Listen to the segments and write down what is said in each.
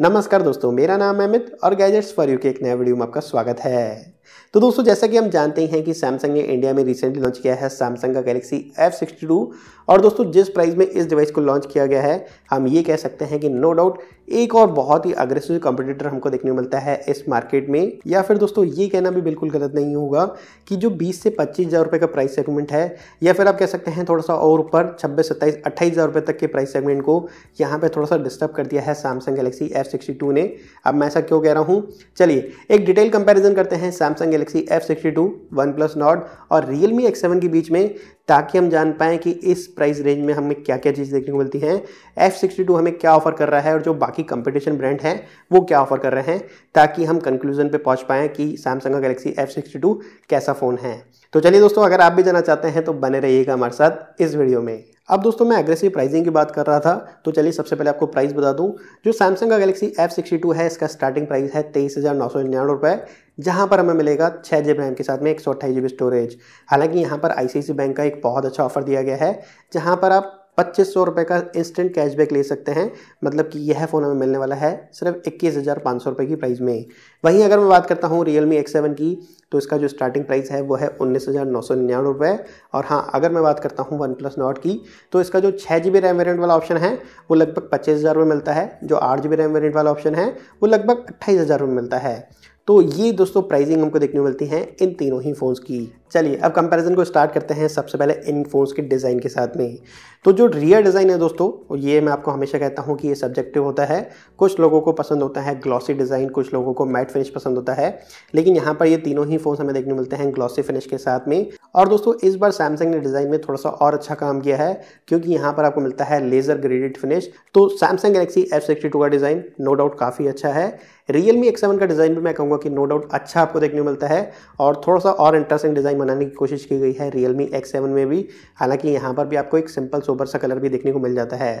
नमस्कार दोस्तों मेरा नाम है अमित और गैजेट्स फॉर यू के एक नए वीडियो में आपका स्वागत है तो दोस्तों जैसा कि हम जानते हैं कि सैमसंग ने इंडिया में रिसेंटली लॉन्च किया है सैमसंग का गैलेक्सी एफ टू और दोस्तों जिस प्राइस में इस डिवाइस को लॉन्च किया गया है हम ये कह सकते हैं कि नो डाउट एक और बहुत ही अग्रेसिव कंपटीटर हमको देखने को मिलता है इस मार्केट में या फिर दोस्तों ये कहना भी बिल्कुल गलत नहीं होगा कि जो 20 से पच्चीस हज़ार रुपये का प्राइस सेगमेंट है या फिर आप कह सकते हैं थोड़ा सा और ऊपर छब्बीस सत्ताईस अट्ठाईस हज़ार रुपये तक के प्राइस सेगमेंट को यहाँ पर थोड़ा सा डिस्टर्ब कर दिया है Samsung Galaxy F sixty two ने अब मैं ऐसा क्यों कह रहा हूँ चलिए एक डिटेल कंपेरिजन करते हैं Samsung Galaxy F sixty two OnePlus Nord और रियल मी एक्स सेवन के बीच में ताकि हम जान पाएँ कि इस प्राइस रेंज में हमें क्या क्या चीज़ देखने को मिलती हैं एफ सिक्सटी टू हमें क्या ऑफर कर रहा है और जो बाकी कंपटीशन ब्रांड हैं वो क्या ऑफर कर रहे हैं ताकि हम कंक्लूजन पे पहुंच पाएँ कि सैमसंग का गैलेक्सी एफ सिक्सटी टू कैसा फ़ोन है तो चलिए दोस्तों अगर आप भी जाना चाहते हैं तो बने रहिएगा हमारे साथ इस वीडियो में अब दोस्तों मैं एग्रेसिव प्राइसिंग की बात कर रहा था तो चलिए सबसे पहले आपको प्राइस बता दूं जो सैमसंग का गैलेक्सी एफ सिक्सटी टू है इसका स्टार्टिंग प्राइस है तेईस हज़ार नौ सौ निन्यानवे रुपये जहाँ पर हमें मिलेगा छः जी रैम के साथ में एक सौ अट्ठाईस जी स्टोरेज हालांकि यहाँ पर आई बैंक का एक बहुत अच्छा ऑफर दिया गया है जहाँ पर आप पच्चीस सौ रुपये का इंस्टेंट कैशबैक ले सकते हैं मतलब कि यह फ़ोन हमें मिलने वाला है सिर्फ इक्कीस हज़ार पाँच सौ रुपये की प्राइस में वहीं अगर मैं बात करता हूँ रियल मी एक्स सेवन की तो इसका जो स्टार्टिंग प्राइस है वो है उन्नीस हज़ार नौ सौ निन्यानवे रुपये और हाँ अगर मैं बात करता हूँ वन प्लस नॉट की तो इसका जो छः जी बी रैम वेरियंट वाला ऑप्शन है वो लगभग पच्चीस हज़ार रुपये मिलता है जो आठ जी बी रैम वेरियंट वाला ऑप्शन है वो लगभग अट्ठाईस हज़ार रुपये मिलता है तो ये दोस्तों प्राइसिंग हमको देखने को मिलती है इन तीनों ही फ़ोन्स की चलिए अब कंपैरिजन को स्टार्ट करते हैं सबसे पहले इन फ़ोन्स के डिज़ाइन के साथ में तो जो रियर डिज़ाइन है दोस्तों ये मैं आपको हमेशा कहता हूँ कि ये सब्जेक्टिव होता है कुछ लोगों को पसंद होता है ग्लॉसी डिज़ाइन कुछ लोगों को मैट फिनिश पसंद होता है लेकिन यहाँ पर ये तीनों ही फ़ोन्स हमें देखने मिलते हैं ग्लॉसी फिनिश के साथ में और दोस्तों इस बार सैमसंग ने डिज़ाइन में थोड़ा सा और अच्छा काम किया है क्योंकि यहाँ पर आपको मिलता है लेज़र ग्रेडेड फिनिश तो सैमसंग गलेक्सी एफ का डिज़ाइन नो डाउट काफ़ी अच्छा है रियल मी एक्स का डिज़ाइन भी मैं कहूँगा कि नो डाउट अच्छा आपको देखने को मिलता है और थोड़ा सा और इंटरेस्टिंग डिज़ाइन बनाने की कोशिश की गई है रियल मी एक्स में भी हालांकि यहाँ पर भी आपको एक सिंपल सोबर सा कलर भी देखने को मिल जाता है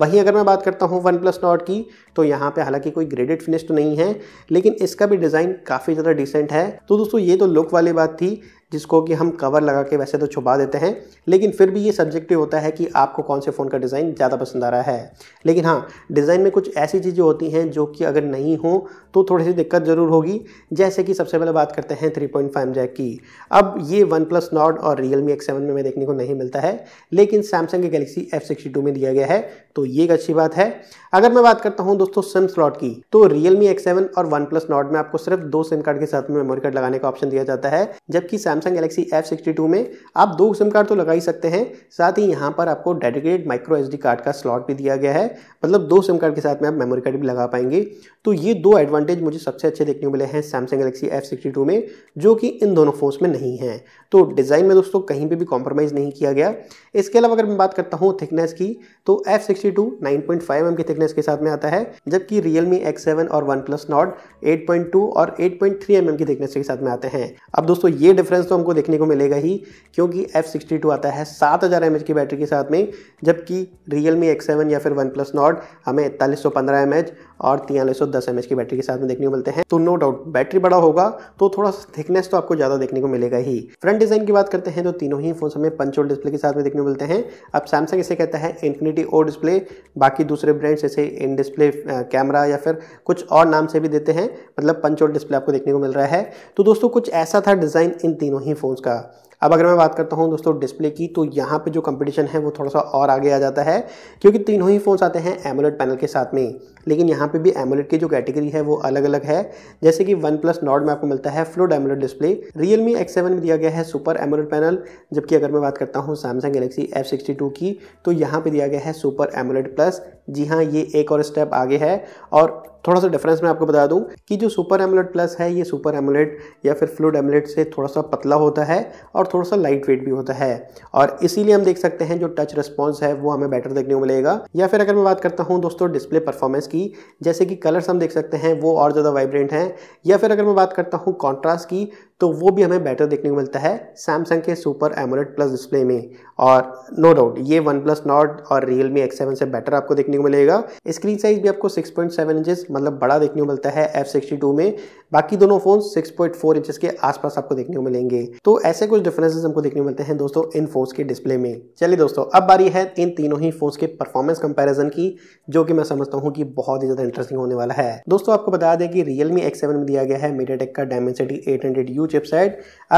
वहीं अगर मैं बात करता हूँ वन प्लस नॉट की तो यहाँ पर हालांकि कोई ग्रेडेड फिनिश तो नहीं है लेकिन इसका भी डिज़ाइन काफ़ी ज़्यादा डिसेंट है तो दोस्तों ये तो लुक वाली बात थी जिसको कि हम कवर लगा के वैसे तो छुपा देते हैं लेकिन फिर भी ये सब्जेक्टिव होता है कि आपको कौन से फ़ोन का डिज़ाइन ज़्यादा पसंद आ रहा है लेकिन हाँ डिज़ाइन में कुछ ऐसी चीज़ें होती हैं जो कि अगर नहीं हो तो थोड़ी सी दिक्कत ज़रूर होगी जैसे कि सबसे पहले बात करते हैं थ्री पॉइंट फाइव जैक की अब ये वन प्लस नॉट और रियल मी एक्स सेवन में, में देखने को नहीं मिलता है लेकिन सैमसंग के गैलेक्सी एफ सिक्सटी टू में दिया गया है तो ये एक अच्छी बात है अगर मैं बात करता हूँ दोस्तों सिम स्लॉट की तो रियल मी एक्स सेवन और वन प्लस नॉट में आपको सिर्फ दो सिम कार्ड के साथ में मेमोरी कार्ड लगाने का ऑप्शन दिया जाता है जबकि Samsung Samsung Galaxy F sixty two में आप दो सिम कार्ड तो लगा ही सकते हैं साथ ही यहाँ पर आपको डेडिकेटेड माइक्रो एस कार्ड का स्लॉट भी दिया गया है मतलब दो सिम कार्ड के साथ में आप मेमोरी कार्ड भी लगा पाएंगे तो ये दो एडवांटेज मुझे सबसे अच्छे देखने को मिले हैं Samsung Galaxy F sixty two में जो कि इन दोनों फ़ोन्स में नहीं है तो डिज़ाइन में दोस्तों कहीं पर भी कॉम्प्रोमाइज़ नहीं किया गया इसके अलावा अगर मैं बात करता हूँ थिकनेस की तो F sixty two nine point five M की थिकनेस के साथ में आता है जबकि रियल मी एक्स सेवन और OnePlus Nord eight point two और eight point three M M की थिकनेस के साथ में आते हैं अब दोस्तों ये डिफरेंस तो हमको देखने को मिलेगा ही क्योंकि एफ सिक्सटी टू आता है सात हज़ार एम की बैटरी के साथ में जबकि रियल मी एक्स सेवन या फिर वन प्लस नॉट हमें इकतालीस सौ पंद्रह एम एच और तिरानवे सौ दस की बैटरी के साथ में देखने को मिलते हैं तो नो डाउट बैटरी बड़ा होगा तो थोड़ा सा थिकनेस तो आपको ज़्यादा देखने को मिलेगा ही फ्रंट डिज़ाइन की बात करते हैं तो तीनों ही फोन हमें पंचोल डिस्प्ले के साथ में देखने को मिलते हैं अब सैमसंग इसे कहता है इन्फिनिटी ओ डिस्प्ले बाकी दूसरे ब्रांड्स जैसे इन डिस्प्ले कैमरा या फिर कुछ और नाम से भी देते हैं मतलब पंचोल डिस्प्ले आपको देखने को मिल रहा है तो दोस्तों कुछ ऐसा था डिज़ाइन इन तीनों ही फ़ोन्स का अब अगर मैं बात करता हूँ दोस्तों डिस्प्ले की तो यहाँ पे जो कंपटीशन है वो थोड़ा सा और आगे आ जाता है क्योंकि तीनों ही फ़ोन्स आते हैं एमोलेट पैनल के साथ में लेकिन यहाँ पे भी एमोलेट की जो कैटेगरी है वो अलग अलग है जैसे कि वन प्लस नॉट में आपको मिलता है fluid AMOLED display Realme X seven में दिया गया है सुपर एमोलेट पैनल जबकि अगर मैं बात करता हूँ Samsung Galaxy F sixty two की तो यहाँ पर दिया गया है सुपर एमोलेट प्लस जी हाँ ये एक और स्टेप आगे है और थोड़ा सा डिफरेंस मैं आपको बता दूं कि जो सुपर एमलेट प्लस है ये सुपर एमलेट या फिर फ्लूड एमलेट से थोड़ा सा पतला होता है और थोड़ा सा लाइट वेट भी होता है और इसीलिए हम देख सकते हैं जो टच रिस्पॉन्स है वो हमें बेटर देखने को मिलेगा या फिर अगर मैं बात करता हूँ दोस्तों डिस्प्ले परफॉर्मेंस की जैसे कि कलर्स हम देख सकते हैं वो और ज़्यादा वाइब्रेंट हैं या फिर अगर मैं बात करता हूँ कॉन्ट्रास्ट की तो वो भी हमें बेटर देखने को मिलता है सैमसंग के सुपर एमोलेट प्लस डिस्प्ले में और नो डाउट ये वन प्लस नॉट और रियल मी एक्स सेवन से बेटर आपको देखने को मिलेगा स्क्रीन साइज भी आपको सिक्स पॉइंट सेवन इंचज मतलब बड़ा देखने को मिलता है एफ सिक्सटी टू में बाकी दोनों फोन 6.4 इंचेस के आसपास आपको देखने को मिलेंगे तो ऐसे कुछ डिफरेंसेस हमको देखने को मिलते हैं दोस्तों इन फोन्स के डिस्प्ले में चलिए दोस्तों अब बारी है इन तीनों ही फोन्स के परफॉर्मेंस कंपैरिजन की जो कि मैं समझता हूँ कि बहुत ही ज्यादा इंटरेस्टिंग होने वाला है दोस्तों आपको बता दें कि रियलमी एक्स में दिया गया है मीडिया का डायमेंसिटी एट हंड्रेड यू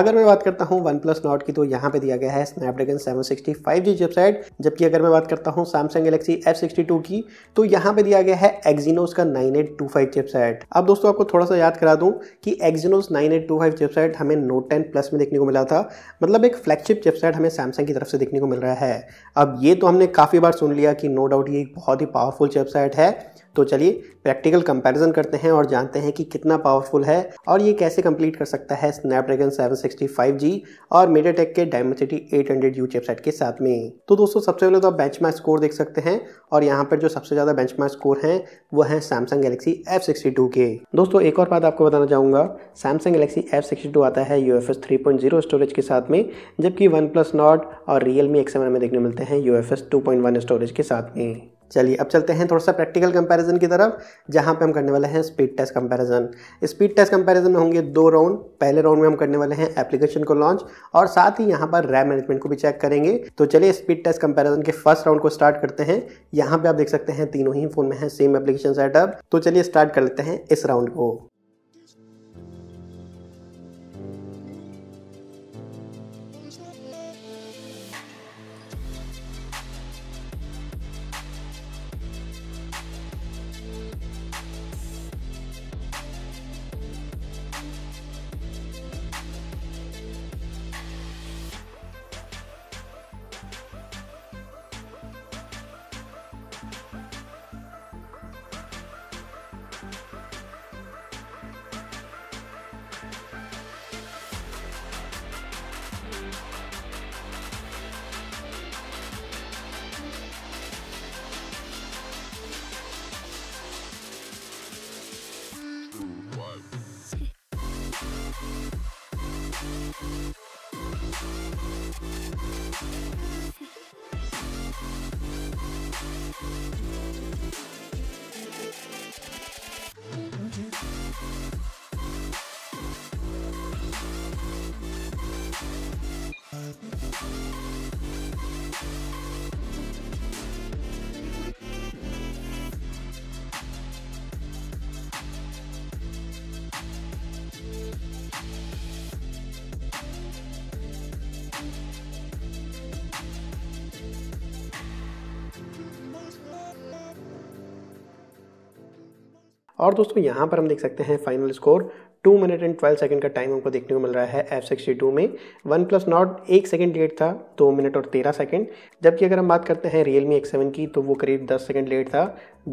अगर मैं बात करता हूँ वन प्लस नॉट की तो यहाँ पे दिया गया है स्नैपड्रैगन सेवन सिक्सटी जबकि अगर मैं बात करता हूँ सैमसंग गलेक्सी एफ की तो यहाँ पे दिया गया है एक्जीनोस का नाइन एट टू फाइव अब दोस्तों आपको थोड़ा सा याद करा दूं कि एक्जिनोस 9825 चिपसेट हमें नोट 10 प्लस में देखने को मिला था मतलब एक फ्लैगशिप चिपसेट हमें सैमसंग की तरफ से देखने को मिल रहा है अब ये तो हमने काफ़ी बार सुन लिया कि नो डाउट ये एक बहुत ही पावरफुल चिपसेट है तो चलिए प्रैक्टिकल कंपैरिजन करते हैं और जानते हैं कि कितना पावरफुल है और ये कैसे कंप्लीट कर सकता है स्नैपड्रैगन 765G और मीडियाटेक के डायमेंसिटी 800U चिपसेट के साथ में तो दोस्तों सबसे पहले तो आप बेंच स्कोर देख सकते हैं और यहाँ पर जो सबसे ज़्यादा बेंच स्कोर हैं वो हैं सैमसंग गलेक्सी एफ के दोस्तों एक और बात आपको बताना चाहूँगा सैमसंग गैलेक्सी एफ आता है यू एफ स्टोरेज के साथ में जबकि वन प्लस नॉट और रियल मी में देखने मिलते हैं यू एफ स्टोरेज के साथ में चलिए अब चलते हैं थोड़ा सा प्रैक्टिकल कंपैरिजन की तरफ जहाँ पे हम करने वाले हैं speed test comparison speed test comparison में होंगे दो राउंड पहले राउंड में हम करने वाले हैं एप्लीकेशन को लॉन्च और साथ ही यहाँ पर रैम मैनेजमेंट को भी चेक करेंगे तो चलिए स्पीड टेस्ट कंपेरिजन के फर्स्ट राउंड को स्टार्ट करते हैं यहाँ पर आप देख सकते हैं तीनों ही फोन में है सेम एप्लीकेशन सेटअप तो चलिए स्टार्ट कर लेते हैं इस राउंड को और दोस्तों यहाँ पर हम देख सकते हैं final score two minute and twelve second का टाइम हमको देखने को मिल रहा है एफ सिक्सटी टू में वन प्लस नॉट एक सेकंड लेट था दो मिनट और तेरह सेकंड जबकि अगर हम बात करते हैं रियल मी एक्स सेवन की तो वो करीब दस सेकंड लेट था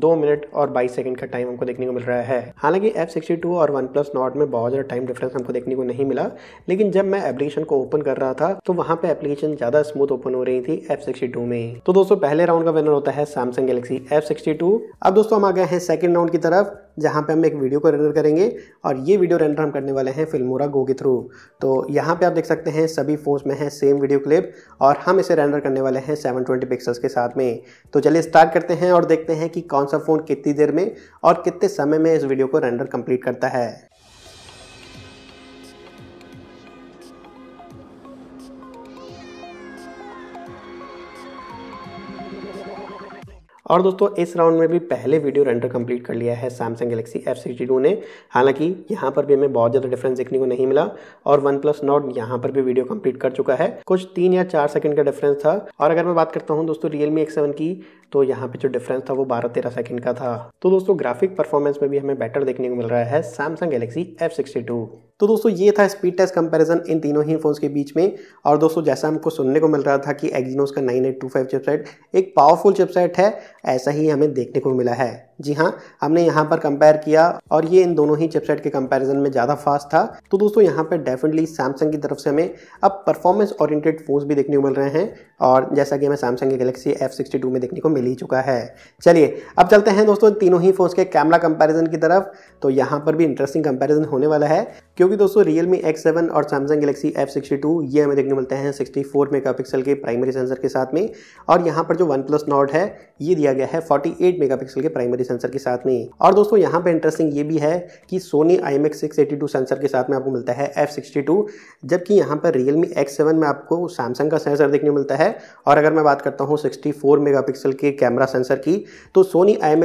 दो मिनट और बाईस सेकंड का टाइम हमको देखने को मिल रहा है हालांकि एफ सिक्सटी टू और वन प्लस नॉट में बहुत ज़्यादा टाइम डिफरेंस हमको देखने को नहीं मिला लेकिन जब मैं एप्लीकेशन को ओपन कर रहा था तो वहाँ पे एप्लीकेशन ज़्यादा स्मूथ ओपन हो रही थी एफ सिक्सटी टू में तो दोस्तों पहले राउंड का विनर होता है Samsung Galaxy F sixty two अब दोस्तों हम आ गए हैं सेकंड राउंड की तरफ जहाँ पे हम एक वीडियो को रेडर करेंगे और ये वीडियो और एंटर हम करने वाले हैं फिल्मोरा गो के थ्रू तो यहाँ पे आप देख सकते हैं सभी फ़ोन्स में है सेम वीडियो क्लिप और हम इसे रेंडर करने वाले हैं 720 पिक्सल्स के साथ में तो चलिए स्टार्ट करते हैं और देखते हैं कि कौन सा फ़ोन कितनी देर में और कितने समय में इस वीडियो को रेंडर कंप्लीट करता है और दोस्तों इस राउंड में भी पहले वीडियो रेंडर कंप्लीट कर लिया है Samsung Galaxy F sixty two ने हालांकि यहाँ पर भी हमें बहुत ज़्यादा डिफरेंस देखने को नहीं मिला और वन प्लस नॉट यहाँ पर भी वीडियो कंप्लीट कर चुका है कुछ तीन या चार सेकंड का डिफरेंस था और अगर मैं बात करता हूँ दोस्तों रियल मी एक्स की तो यहाँ पे जो डिफरेंस था वो बारह तेरह सेकंड का था तो दोस्तों ग्राफिक परफॉर्मेंस में भी हमें बेटर देखने को मिल रहा है Samsung Galaxy F sixty two तो दोस्तों ये था स्पीड टेस्ट कंपैरिजन इन तीनों ही फोन्स के बीच में और दोस्तों जैसा हमको सुनने को मिल रहा था कि एक्जीनोस का nine eight two five chipset एक पावरफुल चिपसेट है ऐसा ही हमें देखने को मिला है जी हाँ हमने यहाँ पर कंपेयर किया और ये इन दोनों ही चिपसेट के कंपैरिजन में ज़्यादा फास्ट था तो दोस्तों यहाँ पर डेफिनेटली सैमसंग की तरफ से हमें अब परफॉर्मेंस ओरिएंटेड फ़ोन्स भी देखने को मिल रहे हैं और जैसा कि हमें सैमसंग के गलेक्सी एफ सिक्सटी टू में देखने को मिल ही चुका है चलिए अब चलते हैं दोस्तों तीनों ही फ़ोन्स के कैमरा कंपेरिजन की तरफ तो यहाँ पर भी इंटरेस्टिंग कंपेरिजन होने वाला है क्योंकि दोस्तों रियल मी एक्स सेवन और Samsung Galaxy F sixty two ये हमें देखने को मिलते हैं सिक्सटी फोर मेगा पिक्सल के प्राइमरी सेंसर के साथ में और यहाँ पर जो वन प्लस नॉट है ये दिया गया है फोर्टी एट मेगा पिक्सल के प्राइमरी सेंसर के साथ में ही और दोस्तों यहाँ पे इंटरेस्टिंग ये भी है कि सोनी आई एम सेंसर के साथ में आपको मिलता है एफ जबकि यहाँ पर रियलमी एक्स में आपको सैमसंग का सेंसर देखने मिलता है और अगर मैं बात करता हूँ सिक्सटी मेगापिक्सल के कैमरा सेंसर की तो सोनी आई एम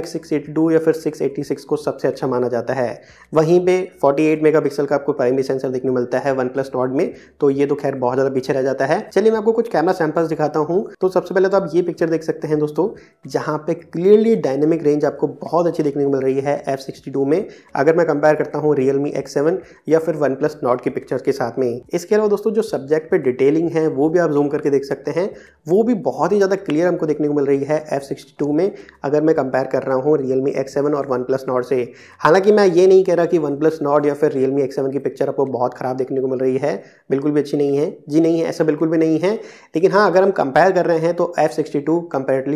या फिर सिक्स को सबसे अच्छा माना जाता है वहीं पे 48 मेगापिक्सल का आपको प्राइमरी सेंसर देखने मिलता है वन प्लस नॉट में तो ये तो खैर बहुत ज़्यादा पीछे रह जाता है चलिए मैं आपको कुछ कैमरा सैंपल्स दिखाता हूँ तो सबसे पहले तो आप ये पिक्चर देख सकते हैं दोस्तों जहाँ पे क्लियरली डायनेमिक रेंज आपको बहुत अच्छी देखने को मिल रही है एफ सिक्सटी टू में अगर मैं कंपेयर करता हूँ रियल मी एक्स सेवन या फिर वन प्लस नॉट की पिक्चर के साथ में इसके अलावा दोस्तों जो सब्जेक्ट पे डिटेलिंग है वो भी आप जूम करके देख सकते हैं वो भी बहुत ही ज़्यादा क्लियर हमको देखने को मिल रही है एफ सिक्सटी टू में अगर मैं कंपेयर कर रहा हूँ रियल मी एक्स सेवन और वन प्लस नॉट से हालांकि मैं ये नहीं कह रहा कि वन प्लस नॉट या फिर रियल मी एक्स सेवन की पिक्चर आपको बहुत ख़राब देखने को मिल रही है बिल्कुल भी अच्छी नहीं है जी नहीं है ऐसा बिल्कुल भी नहीं है लेकिन हाँ अगर हम कंपेयर कर रहे हैं तो एफ सिक्सटी टू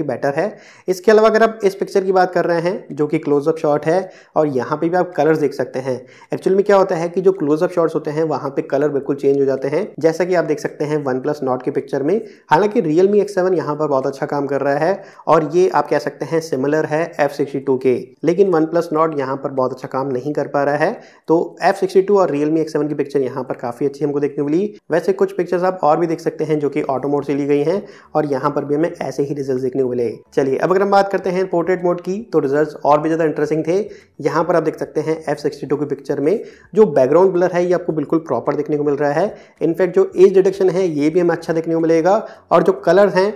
बेटर है इसके अलावा अगर आप इस पिक्चर की बात कर रहे हैं है जो कि क्लोजअप शॉट है और यहाँ पे भी आप कलर्स देख सकते हैं एक्चुअल में क्या होता है कि जो क्लोजअप शॉट्स होते हैं वहाँ पे कलर बिल्कुल चेंज हो जाते हैं जैसा कि आप देख सकते हैं वन प्लस नॉट के पिक्चर में हालांकि रियल मी एक्स सेवन यहाँ पर बहुत अच्छा काम कर रहा है और ये आप कह सकते हैं सिमिलर है एफ सिक्सटी टू के लेकिन वन प्लस नॉट यहाँ पर बहुत अच्छा काम नहीं कर पा रहा है तो एफ सिक्सटी टू और रियल मी एक्स सेवन की पिक्चर यहाँ पर काफ़ी अच्छी हमको देखने मिली वैसे कुछ पिक्चर्स आप और भी देख सकते हैं जो कि ऑटो मोड से ली गई हैं और यहाँ पर भी हमें ऐसे ही रिजल्ट देखने को मिले चलिए अब अगर हम बात करते हैं पोर्ट्रेट मोड की तो रिजल्ट्स और भी ज़्यादा इंटरेस्टिंग थे यहाँ पर आप देख सकते हैं एफ सिक्सटी टू की पिक्चर में जो बैकग्राउंड ब्लर है ये आपको बिल्कुल प्रॉपर देखने को मिल रहा है इनफैक्ट जो एज डिडक्शन है ये भी हमें अच्छा देखने को मिलेगा और जो कलर्स हैं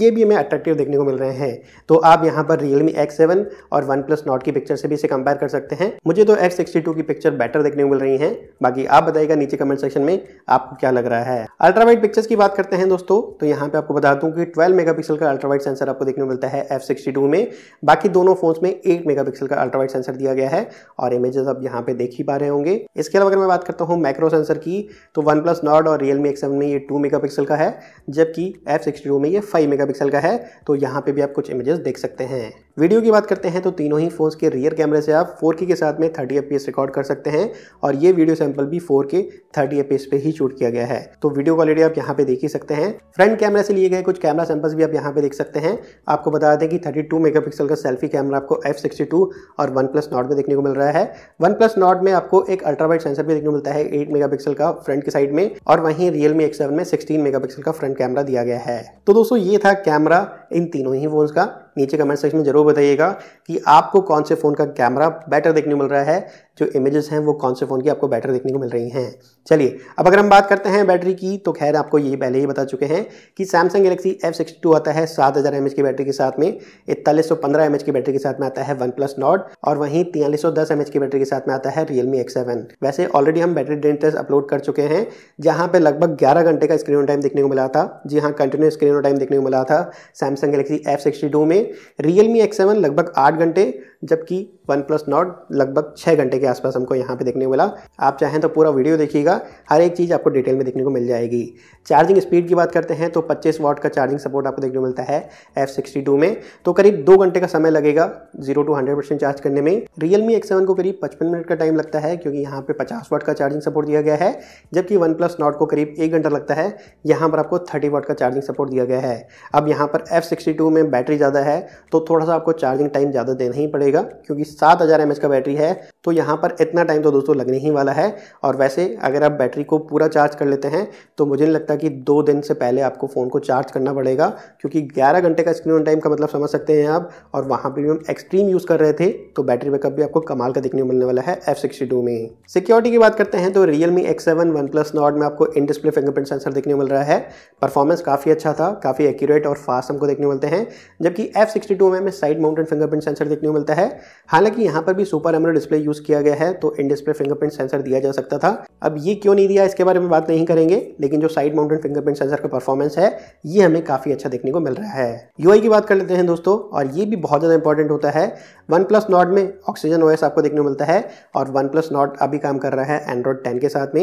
ये भी हमें अट्रैक्टिव देखने को मिल रहे हैं तो आप यहाँ पर रियलमी एक्स सेवन और वन प्लस नॉट की पिक्चर से भी इसे कंपेयर कर सकते हैं मुझे तो एफ सिक्सटी टू की पिक्चर बेटर देखने को मिल रही है बाकी आप बताइएगा नीचे कमेंट सेक्शन में आपको क्या लग रहा है अल्ट्रावाइट पिक्चर्स की बात करते हैं दोस्तों तो यहाँ पे आपको बता दूँ कि ट्वेल्व मेगापिक्सल का अल्ट्रावाइट सेंसर आपको देखने को मिलता है एफ में बाकी दोनों फोन उसमें एट मेगापिक्सल का अल्ट्रावाइट सेंसर दिया गया है और इमेजेस आप यहाँ पे देख ही पा रहे होंगे इसके अलावा अगर मैं बात करता हूँ मैक्रो सेंसर की तो वन प्लस नॉट और रियल मी एक्स में ये टू मेगा का है जबकि एफ सिक्सटी में ये फाइव मेगा का है तो यहाँ पर भी आप कुछ इमेजेस देख सकते हैं वीडियो की बात करते हैं तो तीनों ही फ़ोन्स के रियर कैमरे से आप 4K के साथ में 30 fps रिकॉर्ड कर सकते हैं और ये वीडियो सैंपल भी 4K 30 fps पे ही शूट किया गया है तो वीडियो क्वालिटी आप यहाँ पे देख ही सकते हैं फ्रंट कैमरे से लिए गए कुछ कैमरा सैंपल्स भी आप यहाँ पे देख सकते हैं आपको बता दें कि थर्टी टू का सेल्फी कैमरा आपको एफ और वन प्लस नॉट में देखने को मिल रहा है वन प्लस नॉट में आपको एक अल्ट्रावाइट सेंसर भी देखने को मिलता है एट मेगा का फ्रंट के साइड में और वहीं रियलमी एक्स में सिक्सटीन मेगा का फ्रंट कैमरा दिया गया है तो दोस्तों ये था कैमरा इन तीनों ही फ़ोन्स का नीचे कमेंट सेक्शन में जरूर बताइएगा कि आपको कौन से फ़ोन का कैमरा बेटर देखने मिल रहा है जो इमेजेस हैं वो कौन से फ़ोन की आपको बैटरी देखने को मिल रही हैं चलिए अब अगर हम बात करते हैं बैटरी की तो खैर आपको ये पहले ही बता चुके हैं कि सैमसंग गलेक्सी एफ टू आता है सात हज़ार एम एच की बैटरी के साथ में इकतालीस सौ पंद्रह एम एच की बैटरी के साथ में आता है वन प्लस नॉट और वहीं तियालीस सौ दस की बैटरी के साथ में आता है रियलमी एक्स सेवन वैसे ऑलरेडी हम बैटरी ड्रेन टेस्ट अपलोड कर चुके हैं जहाँ पर लगभग ग्यारह घंटे का स्क्रीन टाइम देखने को मिला था जी हाँ कंटिन्यू स्क्रीन टाइम देखने को मिला था Samsung Galaxy F sixty two में रियलमी एक्स लगभग आठ घंटे जबकि वन प्लस नॉट लगभग छः घंटे के आसपास हमको यहाँ पे देखने को मिला आप चाहें तो पूरा वीडियो देखिएगा हर एक चीज़ आपको डिटेल में देखने को मिल जाएगी चार्जिंग स्पीड की बात करते हैं तो 25 वॉट का चार्जिंग सपोर्ट आपको देखने को मिलता है F62 में तो करीब दो घंटे का समय लगेगा जीरो टू हंड्रेड चार्ज करने में रियल मी को करीब पचपन मिनट का टाइम लगता है क्योंकि यहाँ पर पचास वाट का चार्जिंग सपोर्ट दिया गया है जबकि वन प्लस को करीब एक घंटा लगता है यहाँ पर आपको थर्टी वाट का चार्जिंग सपोर्ट दिया गया है अब यहाँ पर एफ में बैटरी ज़्यादा है तो थोड़ा सा आपको चार्जिंग टाइम ज़्यादा देना ही पड़ेगा क्योंकि सात हज़ार का बैटरी है तो यहाँ यहाँ पर इतना टाइम तो दोस्तों लगने ही वाला है और वैसे अगर आप बैटरी को पूरा चार्ज कर लेते हैं तो मुझे नहीं लगता कि दो दिन से पहले आपको फ़ोन को चार्ज करना पड़ेगा क्योंकि 11 घंटे का स्क्रीन टाइम का मतलब समझ सकते हैं आप और वहाँ पर भी हम एक्सट्रीम यूज़ कर रहे थे तो बैटरी बैकअप भी आपको कमाल का दिखने मिलने वाला है एफ में सिक्योरिटी की बात करते हैं तो Realme X seven OnePlus Nord में आपको इन डिस्प्ले फिंगरप्रिंट सेंसर देखने मिल रहा है परफॉर्मेंस काफ़ी अच्छा था काफ़ी एक्यूरेट और फास्ट हमको देखने मिलते हैं जबकि एफ सिक्सटी में साइड माउंटेन फिंगरप्रिंट सेंसर देखने को मिलता है हालांकि यहाँ पर भी सुपर एमरो डिस्प्ले यूज़ किया दिया गया है तो इन डिस्प्ले फिंगरप्रिंट सेंसर दिया जा सकता था अब ये क्यों नहीं दिया इसके बारे में बात नहीं करेंगे लेकिन जो साइड माउंटेड फिंगरप्रिंट सेंसर का परफॉर्मेंस है ये हमें काफ़ी अच्छा देखने को मिल रहा है यूआई की बात कर लेते हैं दोस्तों और ये भी बहुत ज़्यादा इंपॉर्टेंट होता है वन प्लस नॉट में ऑक्सीजन ओएस आपको देखने को मिलता है और वन प्लस नॉट अभी काम कर रहा है एंड्रॉइड टेन के साथ में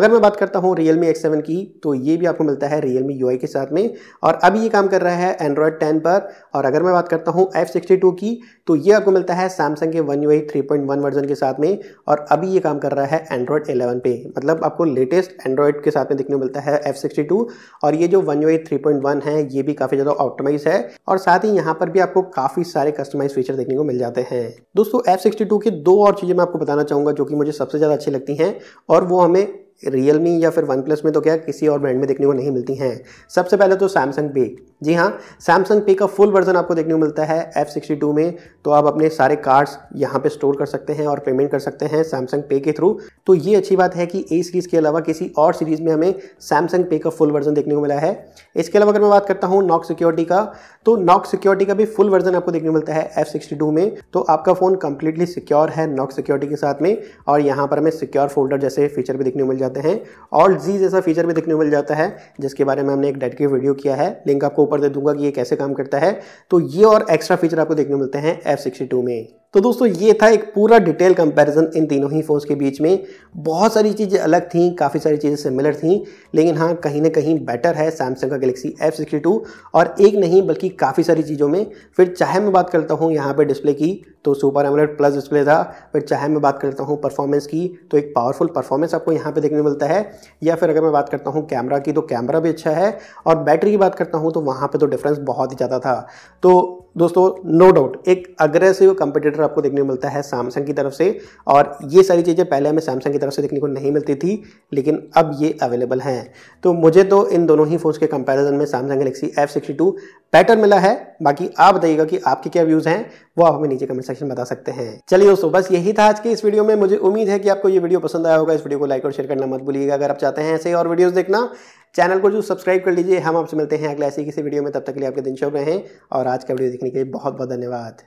अगर मैं बात करता हूँ रियलमी एक्स की तो ये भी आपको मिलता है रियलमी यू के साथ में और अभी ये काम कर रहा है एंड्रॉयड टेन पर और अगर मैं बात करता हूँ एफ की तो ये आपको मिलता है सैमसंग के one U I three point one version के साथ साथ में और अभी ये काम कर रहा है एंड्रॉयड 11 पे मतलब आपको लेटेस्ट एंड्रॉयड के साथ में देखने को मिलता है एफ सिक्सटी टू और ये जो One UI three point one है ये भी काफ़ी ज़्यादा ऑप्टोमाइज है और साथ ही यहाँ पर भी आपको काफ़ी सारे कस्टमाइज फीचर देखने को मिल जाते हैं दोस्तों एफ सिक्सटी की दो और चीज़ें मैं आपको बताना चाहूंगा जो कि मुझे सबसे ज़्यादा अच्छी लगती है और वो हमें रियल मी या फिर वन प्लस में तो क्या किसी और ब्रांड में देखने को नहीं मिलती हैं सबसे पहले तो सैमसंग पे जी हाँ सैमसंग पे का फुल वर्जन आपको देखने को मिलता है एफ सिक्सटी टू में तो आप अपने सारे कार्ड्स यहाँ पे स्टोर कर सकते हैं और पेमेंट कर सकते हैं सैमसंग पे के थ्रू तो ये अच्छी बात है कि ए सीरीज़ के अलावा किसी और सीरीज़ में हमें सैमसंग पे का फुल वर्जन देखने को मिला है इसके अलावा अगर मैं बात करता हूँ नॉक सिक्योरिटी का तो नॉक सिक्योरिटी का भी फुल वर्जन आपको देखने को मिलता है एफ सिक्सटी टू में तो आपका फ़ोन कंप्लीटली सिक्योर है नॉक सिक्योरिटी के साथ में और यहाँ पर हमें सिक्योर फोल्डर जैसे फीचर भी देखने को मिल जाए जाते हैं ऑल जी जैसा फीचर भी देखने को मिल जाता है जिसके बारे में हमने एक डेट की वीडियो किया है लिंक आपको ऊपर दे दूंगा कि ये कैसे काम करता है तो ये और एक्स्ट्रा फीचर आपको देखने मिलते हैं एफ में तो दोस्तों ये था एक पूरा डिटेल कंपैरिजन इन तीनों ही फ़ोन्स के बीच में बहुत सारी चीज़ें अलग थीं काफ़ी सारी चीज़ें सिमिलर थीं लेकिन हाँ कहीं ना कहीं बेटर है सैमसंग का गलेक्सी F62 और एक नहीं बल्कि काफ़ी सारी चीज़ों में फिर चाहे मैं बात करता हूँ यहाँ पर डिस्प्ले की तो सुपर एमोलेड प्लस डिस्प्ले था फिर चाहे मैं बात करता हूँ परफॉर्मेंस की तो एक पावरफुल परफॉर्मेंस आपको यहाँ पे देखने मिलता है या फिर अगर मैं बात करता हूँ कैमरा की तो कैमरा भी अच्छा है और बैटरी की बात करता हूँ तो वहाँ पर तो डिफरेंस बहुत ही ज़्यादा था तो दोस्तों नो डाउट एक अग्रेसिव कंपटीटर आपको देखने को मिलता है सैमसंग की तरफ से और ये सारी चीज़ें पहले हमें सैमसंग की तरफ से देखने को नहीं मिलती थी लेकिन अब ये अवेलेबल हैं तो मुझे तो इन दोनों ही फ़ोन्स के कंपैरिजन में Samsung Galaxy F sixty two better मिला है बाकी आप बताइएगा कि आपके क्या व्यूज़ हैं वो आप हमें नीचे कमेंट सेक्शन में बता सकते हैं चलिए दोस्तों बस यही था आज की इस वीडियो में मुझे उम्मीद है कि आपको ये वीडियो पसंद आया होगा इस वीडियो को लाइक और शेयर करना मत भूलिएगा अगर आप चाहते हैं ऐसे और वीडियोस देखना चैनल को जो सब्सक्राइब कर लीजिए हम आपसे मिलते हैं अगले ऐसी किसी वीडियो में तब तक के लिए आपके दिन शुभ हैं और आज का वीडियो देखने के लिए बहुत बहुत धन्यवाद